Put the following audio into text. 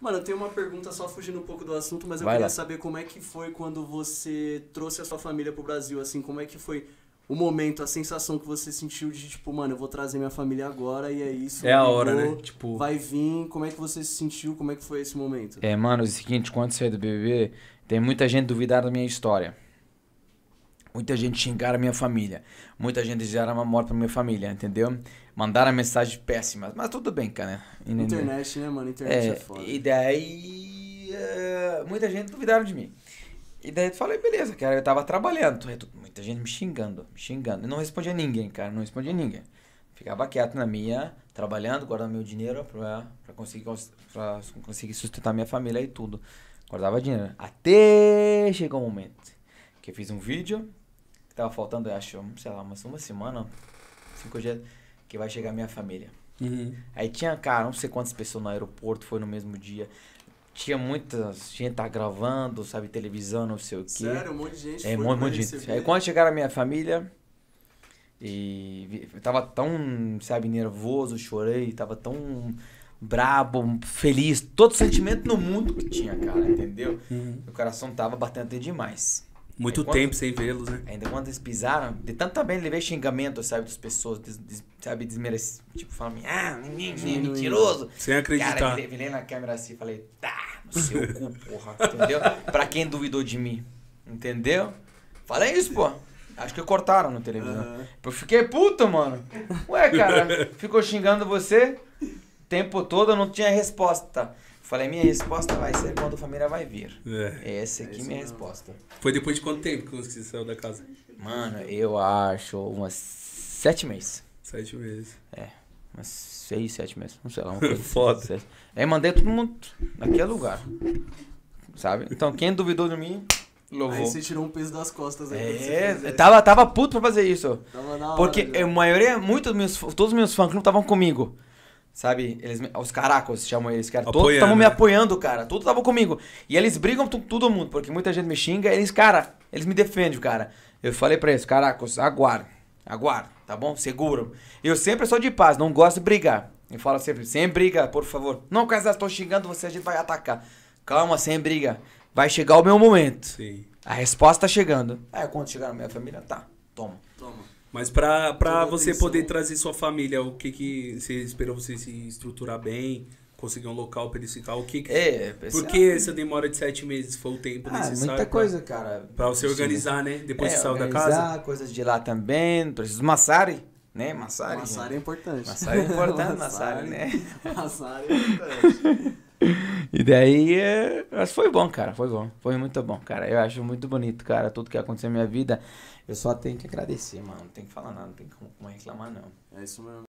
Mano, tem uma pergunta só fugindo um pouco do assunto, mas eu Vai queria lá. saber como é que foi quando você trouxe a sua família pro Brasil, assim, como é que foi o momento, a sensação que você sentiu de tipo, mano, eu vou trazer minha família agora e é isso. É a hora, né? Tipo, vai vir. Como é que você se sentiu? Como é que foi esse momento? É, mano, é o seguinte, quando saí é do BBB, tem muita gente duvidar da minha história. Muita gente xingaram minha família. Muita gente desejaram a morte pra minha família, entendeu? Mandaram mensagens péssimas. Mas tudo bem, cara. Internet, né, mano? Internet é, é foda. E daí. Uh, muita gente duvidaram de mim. E daí eu falei, beleza, cara, eu tava trabalhando. Muita gente me xingando, me xingando. Eu não respondia ninguém, cara, não respondia ninguém. Ficava quieto na minha, trabalhando, guardando meu dinheiro pra, pra, conseguir, pra conseguir sustentar minha família e tudo. Guardava dinheiro. Até chegou um momento que eu fiz um vídeo que tava faltando, acho, sei lá, umas uma semana, cinco dias, que vai chegar minha família. Uhum. Aí tinha, cara, não sei quantas pessoas no aeroporto, foi no mesmo dia. Tinha muitas, tinha tá gravando, sabe, televisão, não sei o quê. Sério, um monte de gente. É, um monte de gente. Aí quando chegaram a minha família, e eu tava tão, sabe, nervoso, chorei, tava tão brabo, feliz, todo sentimento no mundo que tinha, cara, entendeu? Uhum. Meu coração tava batendo até demais. Muito é tempo sem vê-los, né? Ainda quando eles pisaram, de tanto também levei xingamento, sabe, das pessoas, des, des, sabe, desmerecido. Tipo, me ah, é mentiroso. Sem acreditar. Cara, virei, virei na câmera assim e falei, tá, no seu cu, porra, entendeu? pra quem duvidou de mim, entendeu? Falei isso, pô. Acho que cortaram no televisão. Uhum. Eu fiquei puto, mano. Ué, cara, ficou xingando você o tempo todo, eu não tinha resposta. Falei, minha resposta vai ser quando a família vai vir. É. Essa aqui é minha não. resposta. Foi depois de quanto tempo que você saiu da casa? Mano, eu acho umas sete meses. Sete meses. É. Umas seis, sete meses. Não sei lá. Uma coisa, assim, Foda. Sete. Aí mandei todo mundo naquele lugar. Sabe? Então quem duvidou de mim, Louvou. Aí você tirou um peso das costas aí. É, eu tava, tava puto pra fazer isso. Tava na hora, Porque já. a maioria, muitos meus, todos os meus fãs não estavam comigo. Sabe? Eles, os caracos chamam eles, cara. Todos estavam me né? apoiando, cara. Todos estavam comigo. E eles brigam com todo mundo, porque muita gente me xinga. Eles, cara, eles me defendem, cara. Eu falei pra eles, caracos, aguardo. Aguardo, tá bom? Seguro. Eu sempre sou de paz, não gosto de brigar. Eu falo sempre, sem briga, por favor. Não, Casas, estou xingando você, a gente vai atacar. Calma, sem briga. Vai chegar o meu momento. Sim. A resposta tá chegando. Aí é, quando chegar na minha família, tá, toma. Toma. Mas pra, você poder trazer sua família, o que que você esperou você se estruturar bem? Conseguir um local pra eles ficar? O que que... É, pensei, Por é que ah, essa demora de sete meses foi o tempo ah, necessário? muita pra, coisa, cara. Pra você organizar, né? Depois é, que saiu da casa? coisas de lá também. Preciso massari, né? Massari. Massari é importante. Massari é importante, massari, massari, né? Massari é importante. E daí, é... mas foi bom, cara, foi bom, foi muito bom, cara. Eu acho muito bonito, cara, tudo que aconteceu na minha vida. Eu só tenho que agradecer, mano, não tem que falar nada, não tem como reclamar, não. É isso mesmo.